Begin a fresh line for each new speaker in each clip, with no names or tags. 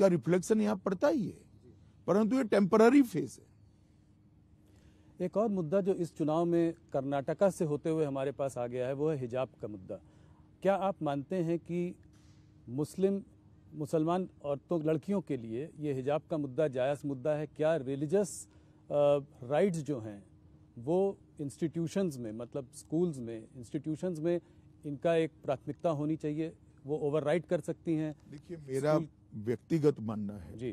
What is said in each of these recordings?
इसका रिफ्लेक्शन यहाँ पड़ता ही है परंतु ये टेम्पररी फेज है
एक और मुद्दा जो इस चुनाव में कर्नाटका से होते हुए हमारे पास आ गया है वो है हिजाब का मुद्दा क्या आप मानते हैं कि मुस्लिम मुसलमान औरतों लड़कियों के लिए ये हिजाब का मुद्दा जायज़ मुद्दा है क्या रिलीजस राइट्स जो हैं वो इंस्टीट्यूशंस में मतलब स्कूल्स में इंस्टीट्यूशंस में इनका एक प्राथमिकता होनी चाहिए वो ओवर कर सकती हैं देखिए मेरा
व्यक्तिगत मानना है जी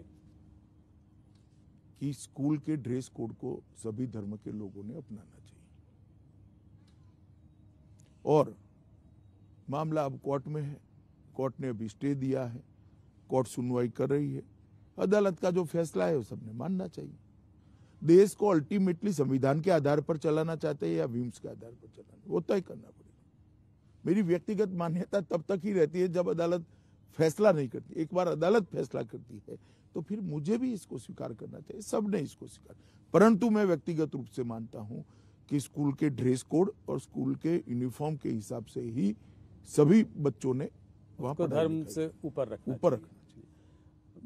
कि स्कूल के ड्रेस कोड को सभी धर्म के लोगों ने अपनाना चाहिए और मामला अब कोर्ट में है कोर्ट ने अभी स्टे दिया है कोर्ट सुनवाई कर रही है अदालत का जो फैसला है वो सबने मानना चाहिए देश को अल्टीमेटली संविधान के आधार पर चलाना चाहते हैं या विम्स के आधार पर चलाना वो तय करना पड़ेगा मेरी व्यक्तिगत मान्यता तब तक ही रहती है जब अदालत फैसला नहीं करती एक बार अदालत फैसला करती है तो फिर मुझे भी इसको स्वीकार करना चाहिए सबने इसको स्वीकार परंतु मैं व्यक्तिगत रूप से मानता हूँ कि स्कूल के ड्रेस कोड और स्कूल के यूनिफॉर्म के हिसाब से ही सभी बच्चों ने वहाँ धर्म से ऊपर रखना ऊपर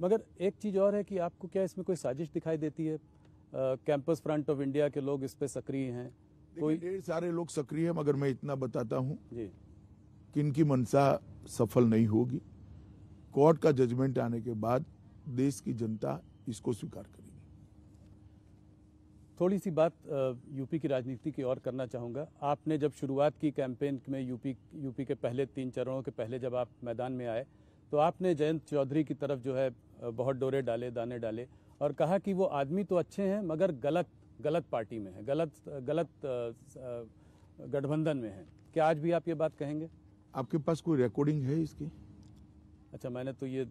मगर एक चीज़ और है कि आपको क्या इसमें कोई साजिश दिखाई देती है कैंपस फ्रंट ऑफ इंडिया के लोग इस पर सक्रिय हैं कोई
ढेर सारे लोग सक्रिय हैं मगर मैं इतना बताता हूँ कि इनकी मनसा सफल नहीं होगी कोर्ट का जजमेंट आने के बाद देश की जनता इसको स्वीकार करेगी
थोड़ी सी बात यूपी की राजनीति की ओर करना चाहूँगा आपने जब शुरुआत की कैंपेन में यूपी यूपी के पहले तीन चरणों के पहले जब आप मैदान में आए तो आपने जयंत चौधरी की तरफ जो है बहुत डोरे डाले दाने डाले और कहा कि वो आदमी तो अच्छे हैं मगर गलत गलत पार्टी में है गलत गलत गठबंधन में है क्या आज भी आप ये बात कहेंगे
आपके पास कोई रिकॉर्डिंग है इसकी
अच्छा मैंने तो ये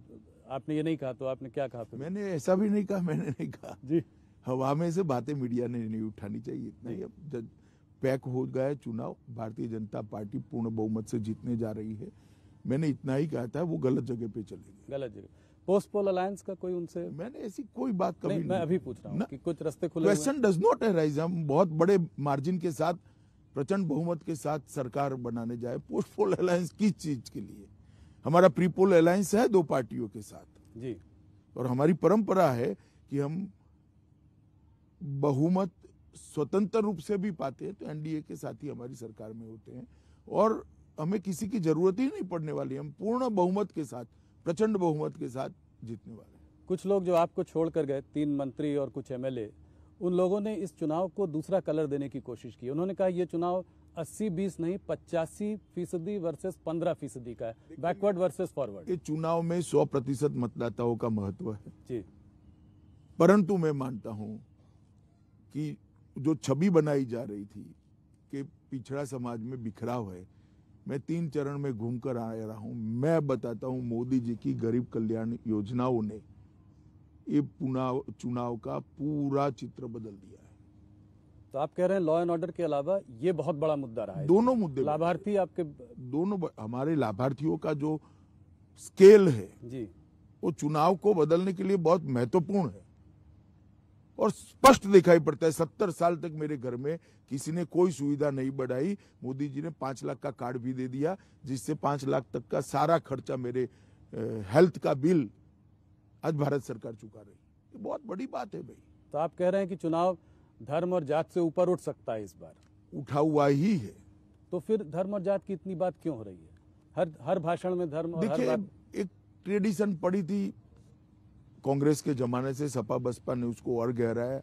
आपने ये नहीं कहा तो आपने क्या कहा
मैंने ऐसा भी नहीं कहा मैंने नहीं कहा जी हवा में से बातें मीडिया ने नहीं उठानी चाहिए नहीं अब जब पैक हो गया चुनाव भारतीय जनता पार्टी पूर्ण बहुमत से जीतने जा रही है मैंने इतना ही कहा था वो गलत जगह पे चले गए गलत जगह पोस्ट पोल
अलायंस का कोई उनसे मैंने ऐसी कोई बात कभी नहीं, नहीं। मैं अभी पूछ रहा हूँ कि कुछ रास्ते खुले क्वेश्चन
डज नॉट अराइज हम बहुत बड़े मार्जिन के साथ प्रचंड बहुमत के साथ सरकार बनाने जाए पोस्ट पोल अलायंस किस चीज के लिए हमारा प्रीपोल अलायंस है दो पार्टियों के साथ जी और हमारी परंपरा है कि हम बहुमत स्वतंत्र रूप से भी पाते हैं तो एनडीए के साथ ही हमारी सरकार में होते हैं और हमें किसी की जरूरत ही नहीं पड़ने वाली हम पूर्ण बहुमत के साथ प्रचंड बहुमत के साथ जीतने वाले
कुछ लोग जो आपको छोड़कर गए तीन मंत्री और कुछ एमएलए उन लोगों ने इस चुनाव को दूसरा कलर देने की कोशिश की उन्होंने कहा यह चुनाव अस्सी बीस नहीं पचासी फीसदी वर्सेस
पंद्रह फीसदी का है बैकवर्ड वर्सेस फॉरवर्ड ये चुनाव में सौ प्रतिशत मतदाताओं का महत्व है जी परंतु मैं मानता हूं कि जो छवि बनाई जा रही थी कि पिछड़ा समाज में बिखराव है मैं तीन चरण में घूमकर आ रहा हूं मैं बताता हूं मोदी जी की गरीब कल्याण योजनाओं ने ये चुनाव का पूरा चित्र बदल दिया है तो आप कह रहे हैं लॉ एंड ऑर्डर के अलावा ये बहुत बड़ा मुद्दा रहा है दोनों मुद्दे लाभार्थी आपके दोनों हमारे लाभार्थियों का जो स्केल है जी वो चुनाव को बदलने के लिए बहुत महत्वपूर्ण है और स्पष्ट दिखाई पड़ता है सत्तर साल तक मेरे घर में किसी ने कोई सुविधा नहीं बढ़ाई मोदी जी ने पांच लाख का कार्ड भी दे दिया जिससे पांच लाख तक का सारा खर्चा मेरे हेल्थ का बिल आज भारत सरकार चुका रही ये बहुत बड़ी बात है भाई तो
आप कह रहे हैं कि चुनाव धर्म और जात से ऊपर उठ सकता है इस बार उठा हुआ ही है तो फिर धर्म और जात की इतनी बात क्यों हो रही है हर हर भाषण में धर्म देखिए
एक ट्रेडिशन पड़ी थी कांग्रेस के जमाने से सपा बसपा ने उसको और गहराया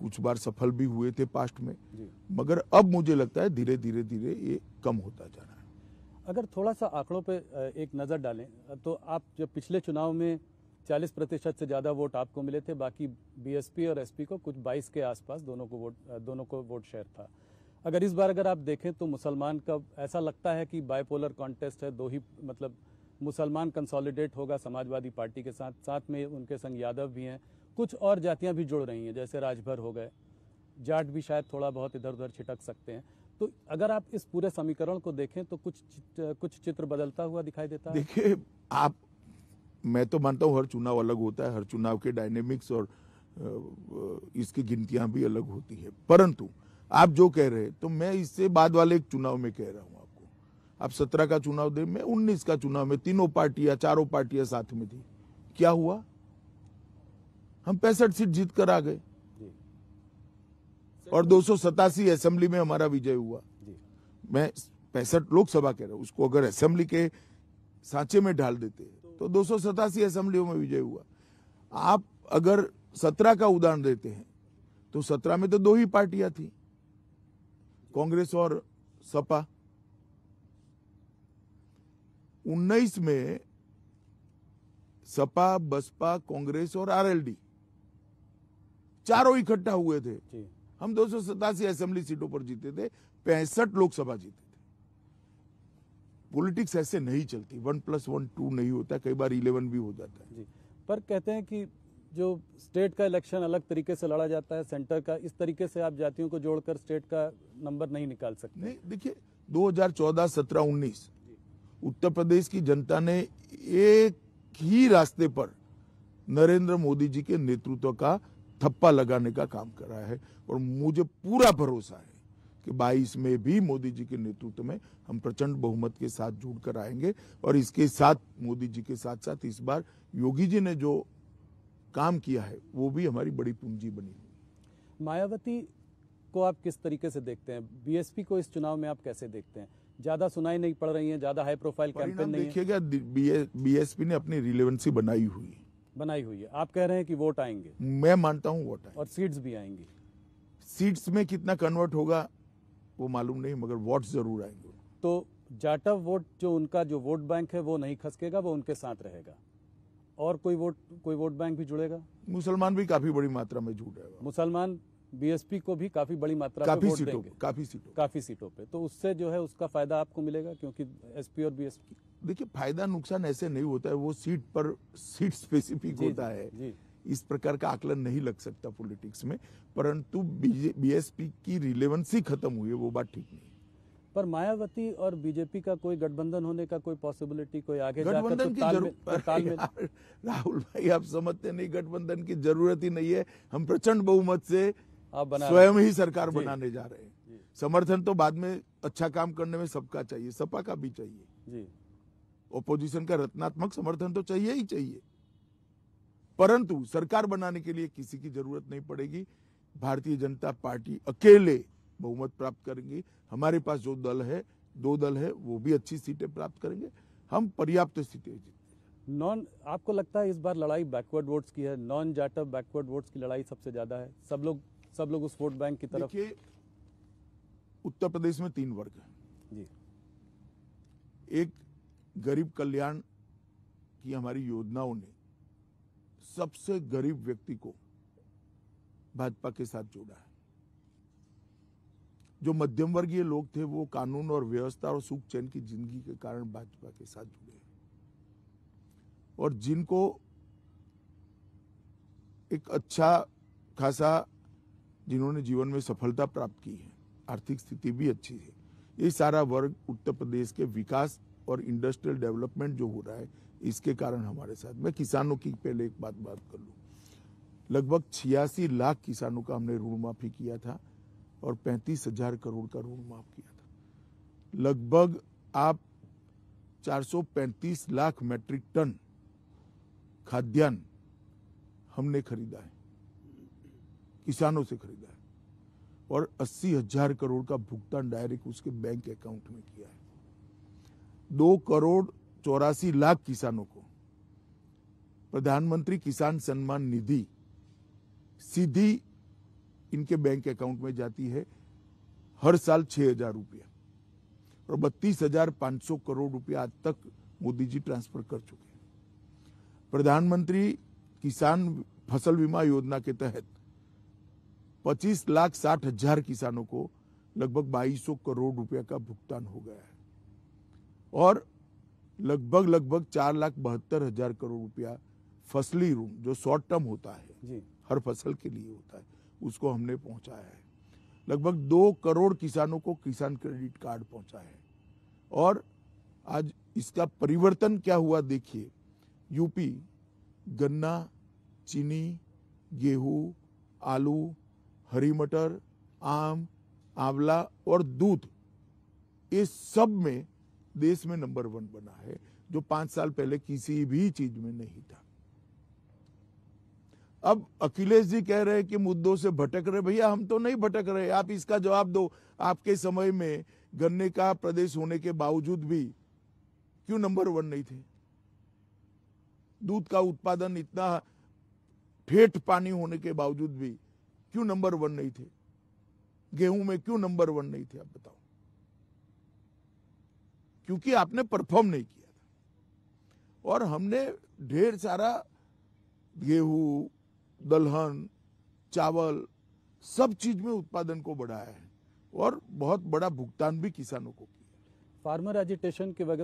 कुछ बार सफल भी हुए थे पास्ट में मगर अब मुझे लगता है धीरे धीरे धीरे ये कम होता जा रहा है
अगर थोड़ा सा आंकड़ों पे एक नज़र डालें तो आप जब पिछले चुनाव में 40 प्रतिशत से ज़्यादा वोट आपको मिले थे बाकी बीएसपी और एसपी को कुछ 22 के आसपास दोनों को वोट दोनों को वोट शेयर था अगर इस बार अगर आप देखें तो मुसलमान का ऐसा लगता है कि बायपोलर कॉन्टेस्ट है दो ही मतलब मुसलमान कंसोलिडेट होगा समाजवादी पार्टी के साथ साथ में उनके संग यादव भी हैं कुछ और जातियां भी जुड़ रही हैं जैसे राजभर हो गए जाट भी शायद थोड़ा बहुत इधर उधर छिटक सकते हैं तो अगर आप इस पूरे समीकरण को देखें तो कुछ कुछ चित्र बदलता हुआ दिखाई देता है देखिए
आप मैं तो मानता हूँ हर चुनाव अलग होता है हर चुनाव के डायनेमिक्स और इसकी गिनतियां भी अलग होती है परंतु आप जो कह रहे हैं तो मैं इससे बाद वाले एक चुनाव में कह रहा हूँ आपको आप सत्रह का चुनाव दे मैं उन्नीस का चुनाव में तीनों पार्टियां चारों पार्टियां साथ में थी क्या हुआ हम पैंसठ सीट जीत कर आ गए और दो सौ असेंबली में हमारा विजय हुआ मैं पैंसठ लोकसभा कह रहा हूँ उसको अगर असेंबली के सांचे में ढाल देते हैं तो दो असेंबलियों में विजय हुआ आप अगर सत्रह का उदाहरण देते हैं तो सत्रह में तो दो ही पार्टियां थी कांग्रेस और सपा उन्नीस में सपा बसपा कांग्रेस और आरएलडी चारों इकट्ठा हुए थे हम दो सौ असेंबली सीटों पर जीते थे पैंसठ लोकसभा जीते पॉलिटिक्स ऐसे नहीं चलती वन प्लस वन टू नहीं होता कई बार इलेवन भी हो जाता है जी पर
कहते हैं कि जो स्टेट का इलेक्शन अलग तरीके से लड़ा जाता है सेंटर का इस तरीके से आप जातियों
को जोड़कर स्टेट का नंबर नहीं निकाल सकते नहीं देखिए 2014 17 19 उत्तर प्रदेश की जनता ने एक ही रास्ते पर नरेंद्र मोदी जी के नेतृत्व का थप्पा लगाने का काम करा है और मुझे पूरा भरोसा है कि 22 में भी मोदी जी के नेतृत्व में हम प्रचंड बहुमत के साथ जुड़ कर आएंगे और इसके साथ मोदी जी के साथ साथ इस बार योगी जी ने जो काम किया है वो भी हमारी बड़ी पूंजी बनी
हुई मायावती को आप किस तरीके से देखते हैं बीएसपी को इस चुनाव में आप कैसे देखते हैं ज्यादा सुनाई नहीं पड़ रही है ज्यादा हाई प्रोफाइल कैंपेन नहीं देखिएगा
बीएसपी ने अपनी रिलेवेंसी बनाई हुई है बनाई हुई है आप कह रहे हैं कि वोट आएंगे मैं मानता हूँ वोट आएंगे और सीट्स भी आएंगी सीट्स में कितना कन्वर्ट होगा वो मालूम नहीं मगर वोट जरूर आएंगे तो जाटव
वोट जो उनका जो वोट बैंक है वो नहीं खसकेगा वो उनके साथ रहेगा और कोई वोट कोई
वोट बैंक भी जुड़ेगा मुसलमान भी काफी बड़ी मात्रा में जुड़ जाएगा
मुसलमान बीएसपी को भी काफी बड़ी मात्रा काफी वोट सीटों देंगे काफी सीटों काफी सीटों पे तो उससे जो है उसका फायदा आपको मिलेगा क्योंकि
एसपी और बीएसपी देखिए फायदा नुकसान ऐसे नहीं होता है वो सीट पर सीट स्पेसिफिक होता है जी। इस प्रकार का आकलन नहीं लग सकता पॉलिटिक्स में परंतु बीएसपी की रिलेवेंसी खत्म हुई है वो बात ठीक नहीं
पर मायावती और बीजेपी का कोई गठबंधन
होने का कोई पॉसिबिलिटी कोई आगे गठबंधन तो की जरूरत राहुल भाई आप समझते नहीं गठबंधन की जरूरत ही नहीं है हम प्रचंड बहुमत से आप स्वयं ही सरकार बनाने जा रहे हैं समर्थन तो बाद में अच्छा काम करने में सबका चाहिए सपा का भी चाहिए ओपोजिशन का रत्नात्मक समर्थन तो चाहिए ही चाहिए परंतु सरकार बनाने के लिए किसी की जरूरत नहीं पड़ेगी भारतीय जनता पार्टी अकेले बहुमत प्राप्त करेंगे हमारे पास जो दल है दो दल है वो भी अच्छी सीटें प्राप्त करेंगे हम पर्याप्त सीटें जीतेंगे नॉन आपको लगता है इस बार लड़ाई बैकवर्ड
वोट्स की है नॉन जाटव बैकवर्ड वोट्स की लड़ाई सबसे ज्यादा है सब लोग सब लोग उस वोट बैंक की तरफ
उत्तर प्रदेश में तीन वर्ग है जी एक गरीब कल्याण की हमारी योजनाओं ने सबसे गरीब व्यक्ति को भाजपा के साथ जोड़ा है जो मध्यम वर्गीय लोग थे वो कानून और व्यवस्था और सुख चैन की जिंदगी के कारण भाजपा के साथ जुड़े और जिनको एक अच्छा खासा जिन्होंने जीवन में सफलता प्राप्त की है आर्थिक स्थिति भी अच्छी है ये सारा वर्ग उत्तर प्रदेश के विकास और इंडस्ट्रियल डेवलपमेंट जो हो रहा है इसके कारण हमारे साथ मैं किसानों की पहले एक बात बात कर लूँ लगभग छियासी लाख किसानों का हमने ऋण माफी किया था और पैंतीस हजार करोड़ का ऋण माफ किया था लगभग आप 435 लाख मैट्रिक टन खाद्यान्न हमने खरीदा है किसानों से खरीदा है और अस्सी हजार करोड़ का भुगतान डायरेक्ट उसके बैंक अकाउंट में किया है दो करोड़ चौरासी लाख किसानों को प्रधानमंत्री किसान सम्मान निधि सीधी इनके बैंक अकाउंट में जाती है हर साल छह हजार रुपया और बत्तीस हजार पांच सौ करोड़ रुपया आज तक मोदी जी ट्रांसफर कर चुके हैं प्रधानमंत्री किसान फसल बीमा योजना के तहत पच्चीस लाख साठ हजार किसानों को लगभग 2200 करोड़ रुपया का भुगतान हो गया है और लगभग लगभग चार लाख बहत्तर हजार करोड़ रुपया फसली ऋण जो शॉर्ट टर्म होता है जी। हर फसल के लिए होता है उसको हमने पहुंचाया है लगभग दो करोड़ किसानों को किसान क्रेडिट कार्ड पहुंचा है और आज इसका परिवर्तन क्या हुआ देखिए यूपी गन्ना चीनी गेहूं आलू हरी मटर आम आंवला और दूध ये सब में देश में नंबर वन बना है जो पांच साल पहले किसी भी चीज में नहीं था अब अखिलेश जी कह रहे हैं कि मुद्दों से भटक रहे भैया हम तो नहीं भटक रहे आप इसका जवाब दो आपके समय में गन्ने का प्रदेश होने के बावजूद भी क्यों नंबर वन नहीं थे दूध का उत्पादन इतना ठेठ पानी होने के बावजूद भी क्यों नंबर वन नहीं थे गेहूं में क्यों नंबर वन नहीं थे आप बताओ क्योंकि आपने परफॉर्म नहीं किया था और हमने ढेर सारा गेहूं दलहन चावल सब चीज में उत्पादन को बढ़ाया है और बहुत बड़ा भुगतान भी किसानों को किया फार्मर एजिटेशन के बगैर